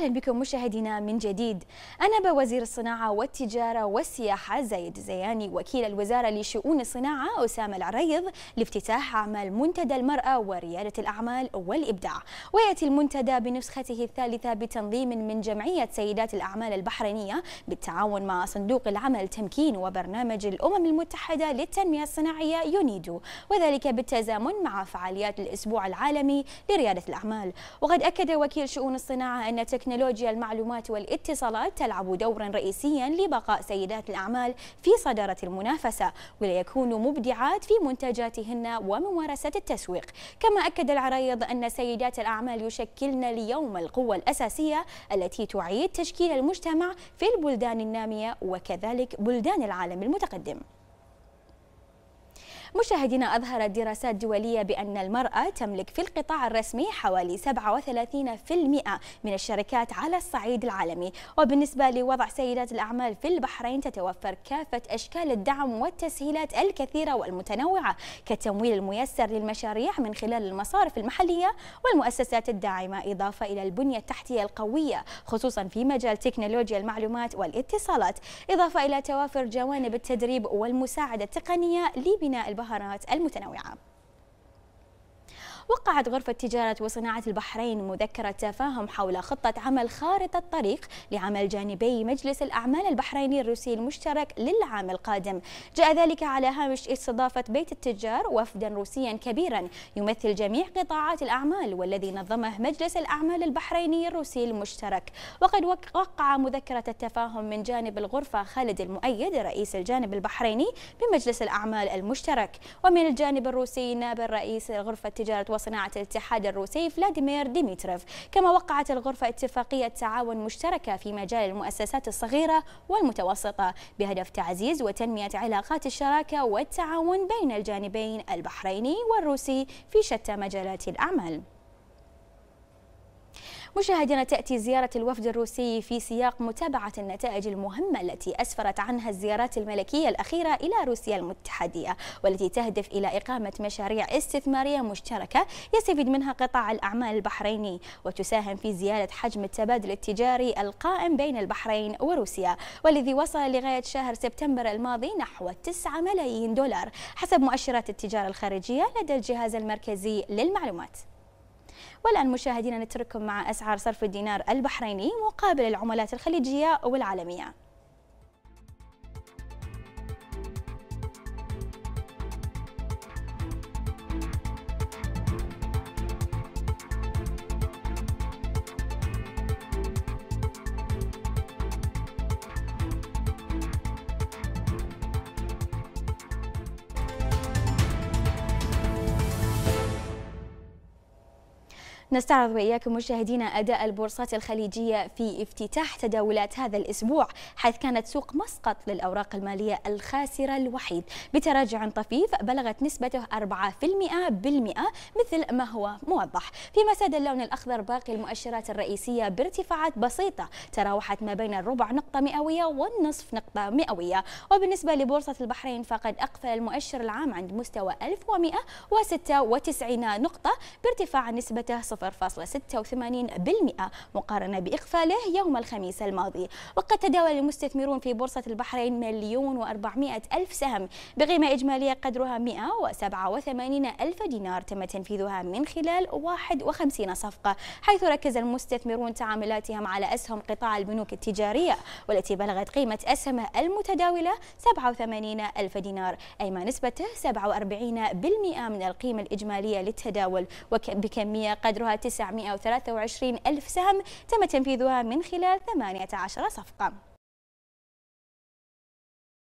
أهلا بكم مشاهدينا من جديد انا بوزير الصناعة والتجارة والسياحة زايد زياني وكيل الوزارة لشؤون الصناعة أسامة العريض لافتتاح أعمال منتدى المرأة وريادة الأعمال والإبداع ويأتي المنتدى بنسخته الثالثة بتنظيم من جمعية سيدات الأعمال البحرينية بالتعاون مع صندوق العمل تمكين وبرنامج الأمم المتحدة للتنمية الصناعية يونيدو وذلك بالتزامن مع فعاليات الأسبوع العالمي لريادة الأعمال وقد أكد وكيل شؤون الصناعة أن تكنولوجيا المعلومات والاتصالات تلعب دورا رئيسيا لبقاء سيدات الأعمال في صدارة المنافسة وليكونوا مبدعات في منتجاتهن وممارسة التسويق كما أكد العريض أن سيدات الأعمال يشكلن اليوم القوة الأساسية التي تعيد تشكيل المجتمع في البلدان النامية وكذلك بلدان العالم المتقدم مشاهدينا أظهرت دراسات دولية بأن المرأة تملك في القطاع الرسمي حوالي 37% من الشركات على الصعيد العالمي وبالنسبة لوضع سيدات الأعمال في البحرين تتوفر كافة أشكال الدعم والتسهيلات الكثيرة والمتنوعة كالتمويل الميسر للمشاريع من خلال المصارف المحلية والمؤسسات الداعمة إضافة إلى البنية التحتية القوية خصوصا في مجال تكنولوجيا المعلومات والاتصالات إضافة إلى توافر جوانب التدريب والمساعدة التقنية لبناء البحرين المتبهرات المتنوعه وقعت غرفة تجارة وصناعة البحرين مذكرة تفاهم حول خطة عمل خارطة طريق لعمل جانبي مجلس الأعمال البحريني الروسي المشترك للعام القادم جاء ذلك على هامش استضافة بيت التجار وفدا روسيا كبيرا يمثل جميع قطاعات الأعمال والذي نظمه مجلس الأعمال البحريني الروسي المشترك وقد وقع مذكرة التفاهم من جانب الغرفة خالد المؤيد رئيس الجانب البحريني بمجلس الأعمال المشترك ومن الجانب الروسي نائب الرئيس غرفة تجارة وصناعة الاتحاد الروسي فلاديمير ديميتريف كما وقعت الغرفة اتفاقية تعاون مشتركة في مجال المؤسسات الصغيرة والمتوسطة بهدف تعزيز وتنمية علاقات الشراكة والتعاون بين الجانبين البحريني والروسي في شتى مجالات الأعمال مشاهدينا تأتي زيارة الوفد الروسي في سياق متابعة النتائج المهمة التي أسفرت عنها الزيارات الملكية الأخيرة إلى روسيا المتحدية والتي تهدف إلى إقامة مشاريع استثمارية مشتركة يستفيد منها قطاع الأعمال البحريني وتساهم في زيادة حجم التبادل التجاري القائم بين البحرين وروسيا والذي وصل لغاية شهر سبتمبر الماضي نحو 9 ملايين دولار حسب مؤشرات التجارة الخارجية لدى الجهاز المركزي للمعلومات والآن مشاهدينا نترككم مع أسعار صرف الدينار البحريني مقابل العملات الخليجية والعالمية نستعرض وإياكم مشاهدينا أداء البورصات الخليجية في افتتاح تداولات هذا الأسبوع حيث كانت سوق مسقط للأوراق المالية الخاسرة الوحيد بتراجع طفيف بلغت نسبته 4% بالمئة مثل ما هو موضح فيما ساد اللون الأخضر باقي المؤشرات الرئيسية بارتفاعات بسيطة تراوحت ما بين الربع نقطة مئوية والنصف نقطة مئوية وبالنسبة لبورصة البحرين فقد أقفل المؤشر العام عند مستوى 1196 نقطة بارتفاع نسبته 0.5 0.86% مقارنة بإقفاله يوم الخميس الماضي وقد تداول المستثمرون في بورصة البحرين مليون وأربعمائة ألف سهم بقيمة إجمالية قدرها 187 ألف دينار تم تنفيذها من خلال 51 صفقة حيث ركز المستثمرون تعاملاتهم على أسهم قطاع البنوك التجارية والتي بلغت قيمة أسهمها المتداولة 87 ألف دينار أي ما نسبته 47% من القيمة الإجمالية للتداول وبكمية قدرها 923 ألف سهم تم تنفيذها من خلال 18 صفقة